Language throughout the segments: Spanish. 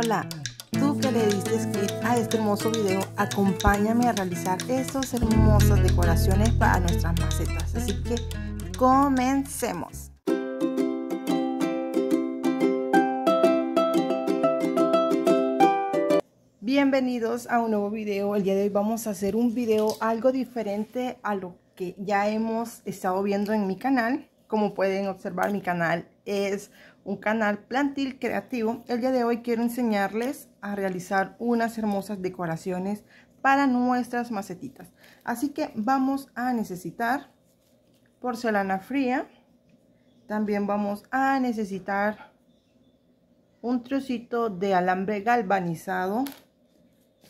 Hola, tú que le diste clic a este hermoso video, acompáñame a realizar estas hermosas decoraciones para nuestras macetas. Así que comencemos. Bienvenidos a un nuevo video. El día de hoy vamos a hacer un video algo diferente a lo que ya hemos estado viendo en mi canal. Como pueden observar, mi canal es un canal plantil creativo, el día de hoy quiero enseñarles a realizar unas hermosas decoraciones para nuestras macetitas. Así que vamos a necesitar porcelana fría, también vamos a necesitar un trocito de alambre galvanizado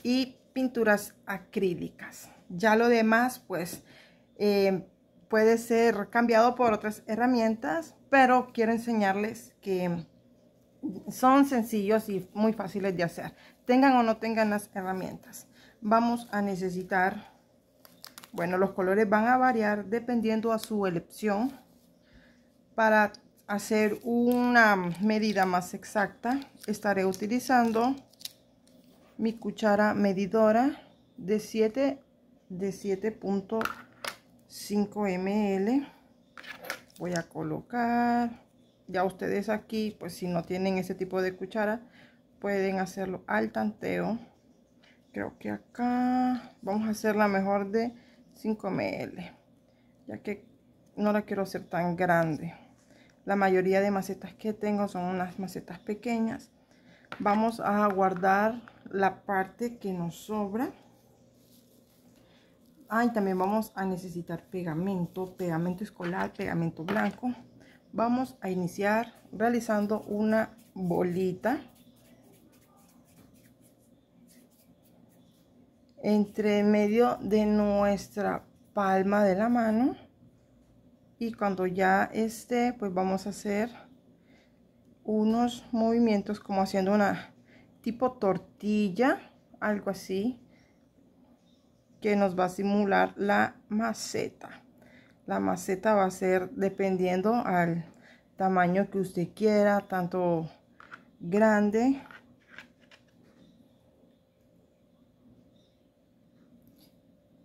y pinturas acrílicas. Ya lo demás, pues... Eh, puede ser cambiado por otras herramientas, pero quiero enseñarles que son sencillos y muy fáciles de hacer. Tengan o no tengan las herramientas. Vamos a necesitar, bueno, los colores van a variar dependiendo a su elección para hacer una medida más exacta estaré utilizando mi cuchara medidora de 7 de 5 ml voy a colocar ya ustedes aquí pues si no tienen ese tipo de cuchara pueden hacerlo al tanteo creo que acá vamos a hacer la mejor de 5 ml ya que no la quiero hacer tan grande la mayoría de macetas que tengo son unas macetas pequeñas vamos a guardar la parte que nos sobra Ah, también vamos a necesitar pegamento, pegamento escolar, pegamento blanco. Vamos a iniciar realizando una bolita. Entre medio de nuestra palma de la mano. Y cuando ya esté, pues vamos a hacer unos movimientos como haciendo una tipo tortilla, algo así que nos va a simular la maceta. La maceta va a ser dependiendo al tamaño que usted quiera, tanto grande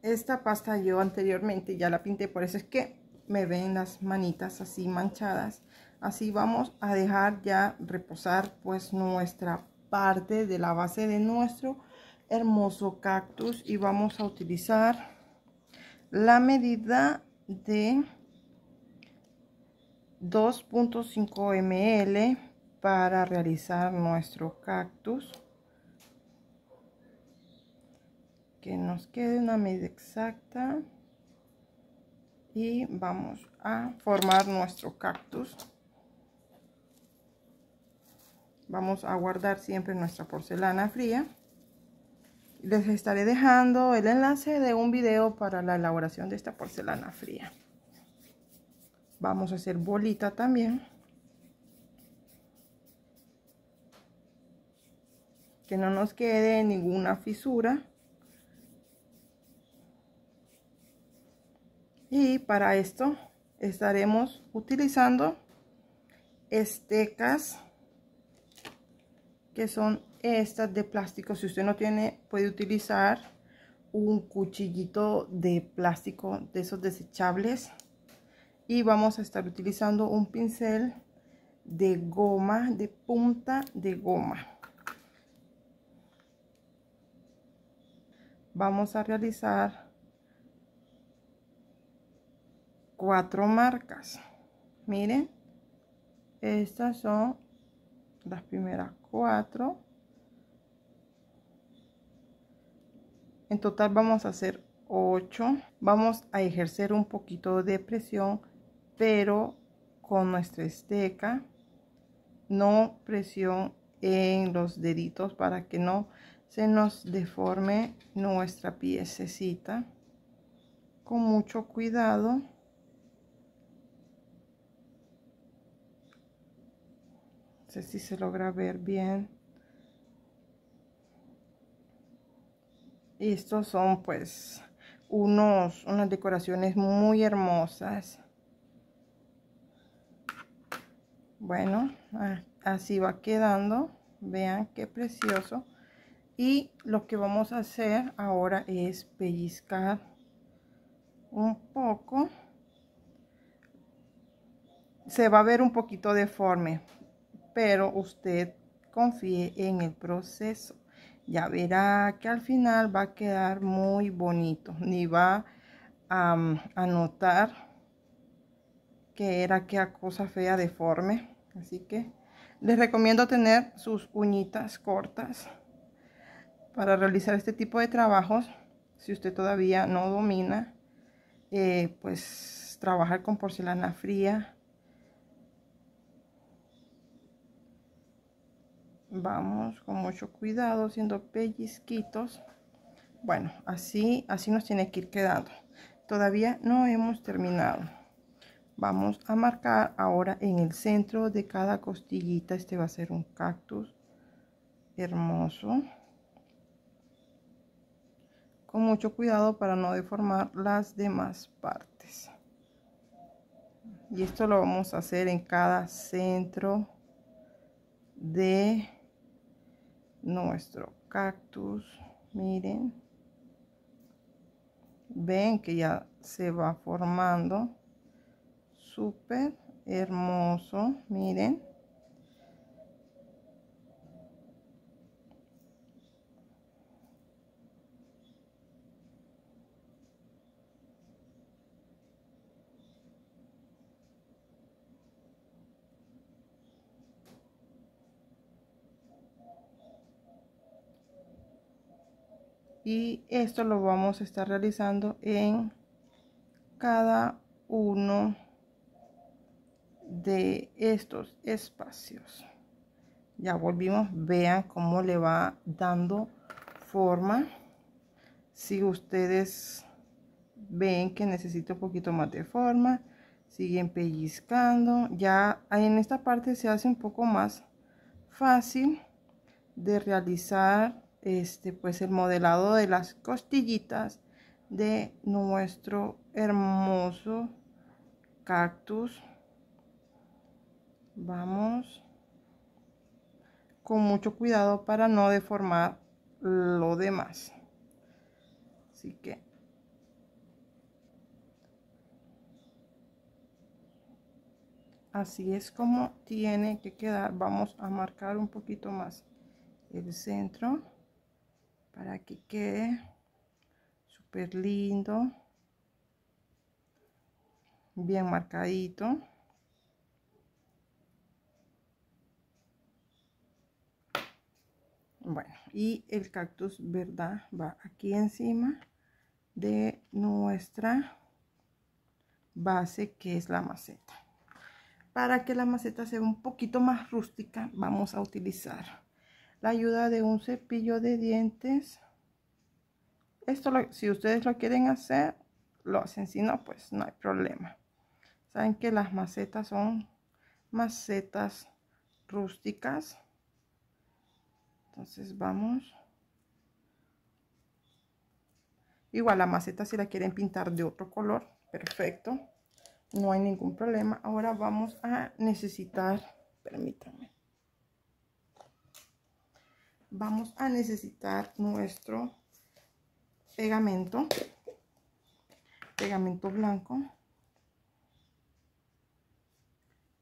esta pasta yo anteriormente ya la pinté por eso es que me ven las manitas así manchadas así vamos a dejar ya reposar pues nuestra parte de la base de nuestro hermoso cactus y vamos a utilizar la medida de 2.5 ml para realizar nuestro cactus que nos quede una medida exacta y vamos a formar nuestro cactus vamos a guardar siempre nuestra porcelana fría les estaré dejando el enlace de un video para la elaboración de esta porcelana fría. Vamos a hacer bolita también. Que no nos quede ninguna fisura. Y para esto estaremos utilizando estecas que son estas de plástico, si usted no tiene, puede utilizar un cuchillito de plástico de esos desechables. Y vamos a estar utilizando un pincel de goma, de punta de goma. Vamos a realizar cuatro marcas. Miren, estas son las primeras cuatro En total vamos a hacer 8. Vamos a ejercer un poquito de presión, pero con nuestra esteca. No presión en los deditos para que no se nos deforme nuestra piececita. Con mucho cuidado. No sé si se logra ver bien. estos son pues unos, unas decoraciones muy hermosas. Bueno, así va quedando. Vean qué precioso. Y lo que vamos a hacer ahora es pellizcar un poco. Se va a ver un poquito deforme, pero usted confíe en el proceso ya verá que al final va a quedar muy bonito ni va mm, a, notar que era aquella cosa fea deforme así que les recomiendo tener sus uñitas cortas para realizar este tipo de trabajos si usted todavía no domina eh, pues trabajar con porcelana fría vamos con mucho cuidado haciendo pellizquitos bueno así así nos tiene que ir quedando todavía no hemos terminado vamos a marcar ahora en el centro de cada costillita este va a ser un cactus hermoso con mucho cuidado para no deformar las demás partes y esto lo vamos a hacer en cada centro de nuestro cactus. Miren. Ven que ya se va formando. Súper hermoso. Miren. y esto lo vamos a estar realizando en cada uno de estos espacios ya volvimos vean cómo le va dando forma si ustedes ven que necesito un poquito más de forma siguen pellizcando ya en esta parte se hace un poco más fácil de realizar este, pues el modelado de las costillitas de nuestro hermoso cactus. Vamos con mucho cuidado para no deformar lo demás. Así que así es como tiene que quedar. Vamos a marcar un poquito más el centro que quede súper lindo bien marcadito bueno y el cactus verdad va aquí encima de nuestra base que es la maceta para que la maceta sea un poquito más rústica vamos a utilizar la ayuda de un cepillo de dientes esto si ustedes lo quieren hacer, lo hacen. Si no, pues no hay problema. Saben que las macetas son macetas rústicas. Entonces vamos. Igual la maceta si la quieren pintar de otro color, perfecto. No hay ningún problema. Ahora vamos a necesitar, permítanme. Vamos a necesitar nuestro pegamento, pegamento blanco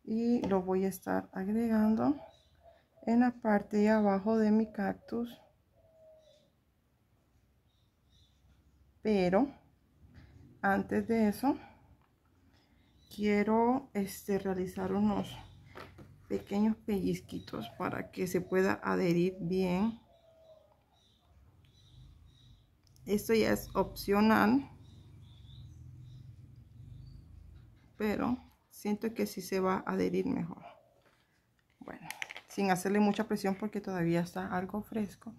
y lo voy a estar agregando en la parte de abajo de mi cactus pero antes de eso quiero este realizar unos pequeños pellizquitos para que se pueda adherir bien esto ya es opcional pero siento que sí se va a adherir mejor bueno sin hacerle mucha presión porque todavía está algo fresco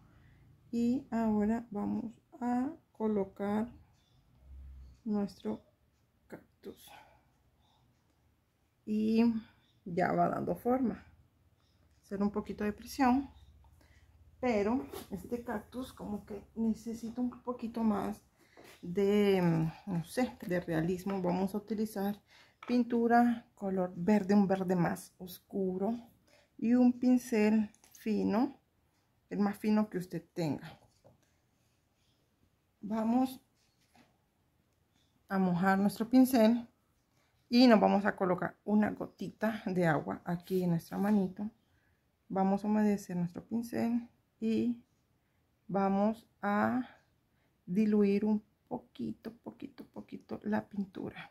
y ahora vamos a colocar nuestro cactus y ya va dando forma hacer un poquito de presión pero este cactus como que necesita un poquito más de, mm, no sé, de realismo. Vamos a utilizar pintura color verde, un verde más oscuro y un pincel fino, el más fino que usted tenga. Vamos a mojar nuestro pincel y nos vamos a colocar una gotita de agua aquí en nuestra manito. Vamos a humedecer nuestro pincel y vamos a diluir un poquito, poquito, poquito la pintura.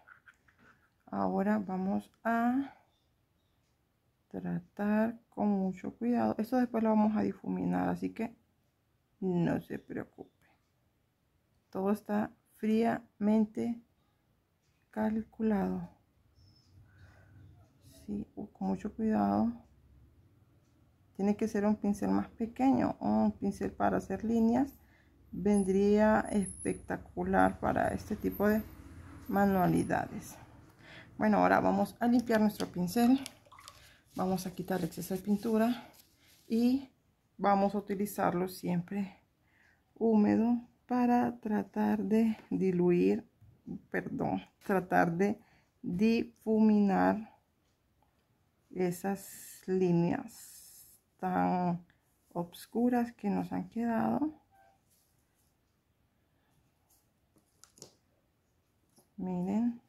Ahora vamos a tratar con mucho cuidado. Esto después lo vamos a difuminar, así que no se preocupe. Todo está fríamente calculado. Sí, con mucho cuidado tiene que ser un pincel más pequeño un pincel para hacer líneas vendría espectacular para este tipo de manualidades bueno ahora vamos a limpiar nuestro pincel vamos a quitar el exceso de pintura y vamos a utilizarlo siempre húmedo para tratar de diluir perdón tratar de difuminar esas líneas tan obscuras que nos han quedado. Miren.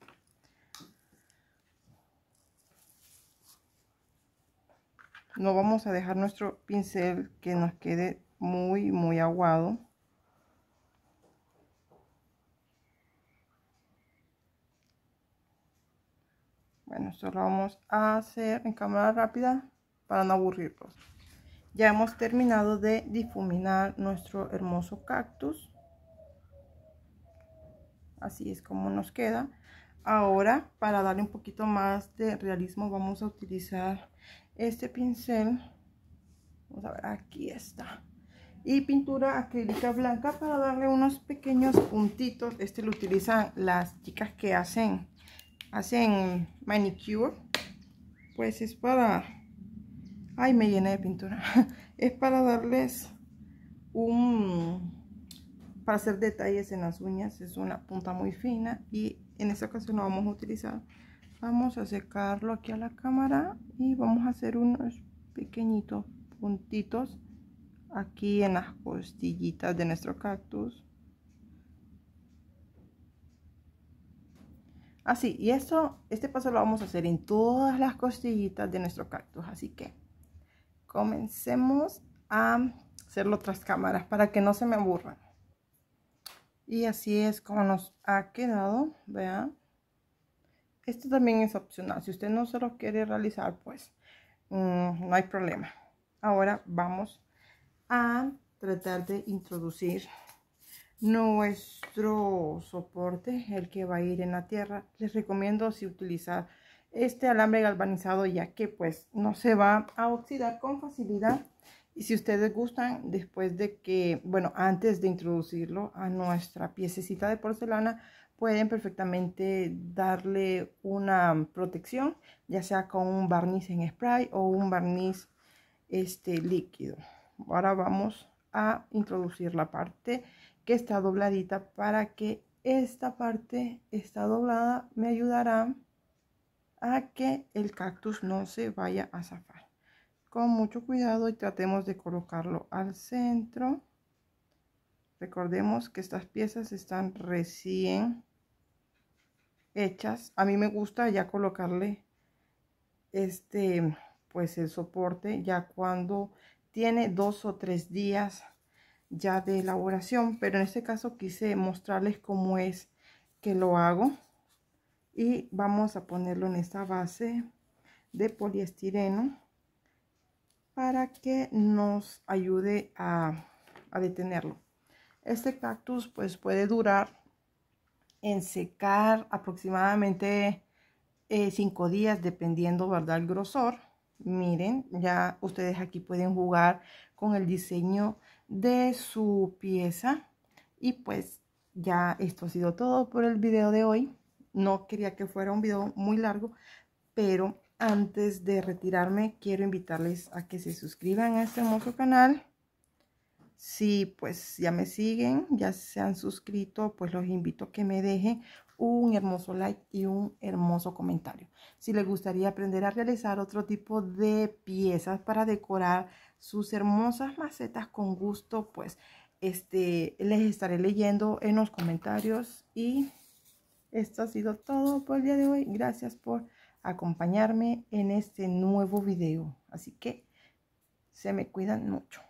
No vamos a dejar nuestro pincel que nos quede muy, muy aguado. Bueno, esto lo vamos a hacer en cámara rápida para no aburrirlos. Ya hemos terminado de difuminar nuestro hermoso cactus. Así es como nos queda. Ahora, para darle un poquito más de realismo, vamos a utilizar este pincel. Vamos a ver, aquí está. Y pintura acrílica blanca para darle unos pequeños puntitos. Este lo utilizan las chicas que hacen, hacen manicure. Pues es para ay me llené de pintura es para darles un para hacer detalles en las uñas es una punta muy fina y en esta ocasión lo vamos a utilizar vamos a secarlo aquí a la cámara y vamos a hacer unos pequeñitos puntitos aquí en las costillitas de nuestro cactus así ah, y esto este paso lo vamos a hacer en todas las costillitas de nuestro cactus así que comencemos a hacerlo otras cámaras para que no se me aburran. Y así es como nos ha quedado, vean. Esto también es opcional. Si usted no se lo quiere realizar, pues mm, no hay problema. Ahora vamos a tratar de introducir nuestro soporte, el que va a ir en la tierra. Les recomiendo si utilizar este alambre galvanizado ya que pues no se va a oxidar con facilidad y si ustedes gustan después de que bueno antes de introducirlo a nuestra piececita de porcelana pueden perfectamente darle una protección ya sea con un barniz en spray o un barniz este líquido ahora vamos a introducir la parte que está dobladita para que esta parte está doblada me ayudará a que el cactus no se vaya a zafar. Con mucho cuidado y tratemos de colocarlo al centro. Recordemos que estas piezas están recién hechas. A mí me gusta ya colocarle este, pues el soporte ya cuando tiene dos o tres días ya de elaboración. Pero en este caso quise mostrarles cómo es que lo hago y vamos a ponerlo en esta base de poliestireno para que nos ayude a, detenerlo este cactus pues puede durar en secar aproximadamente 5 eh, días dependiendo verdad el grosor miren ya ustedes aquí pueden jugar con el diseño de su pieza y pues ya esto ha sido todo por el video de hoy no quería que fuera un video muy largo, pero antes de retirarme quiero invitarles a que se suscriban a este hermoso canal. Si pues ya me siguen, ya se han suscrito, pues los invito a que me dejen un hermoso like y un hermoso comentario. Si les gustaría aprender a realizar otro tipo de piezas para decorar sus hermosas macetas con gusto, pues este, les estaré leyendo en los comentarios y esto ha sido todo por el día de hoy. Gracias por acompañarme en este nuevo video. Así que se me cuidan mucho.